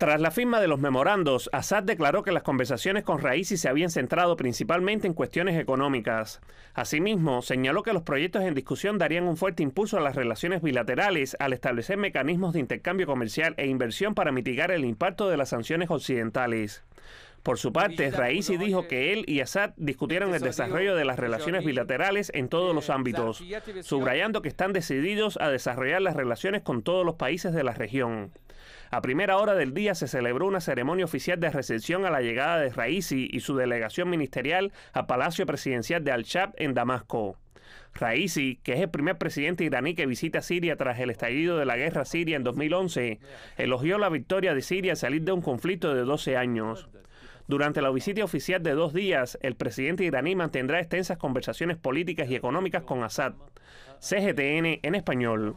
Tras la firma de los memorandos, Assad declaró que las conversaciones con Raisi se habían centrado principalmente en cuestiones económicas. Asimismo, señaló que los proyectos en discusión darían un fuerte impulso a las relaciones bilaterales al establecer mecanismos de intercambio comercial e inversión para mitigar el impacto de las sanciones occidentales. Por su parte, Raisi dijo que él y Assad discutieron este el desarrollo de las relaciones bilaterales en todos los eh, ámbitos, subrayando que están decididos a desarrollar las relaciones con todos los países de la región. A primera hora del día se celebró una ceremonia oficial de recepción a la llegada de Raisi y su delegación ministerial a Palacio Presidencial de Al-Shab en Damasco. Raisi, que es el primer presidente iraní que visita Siria tras el estallido de la guerra siria en 2011, elogió la victoria de Siria al salir de un conflicto de 12 años. Durante la visita oficial de dos días, el presidente iraní mantendrá extensas conversaciones políticas y económicas con Assad. CGTN en español.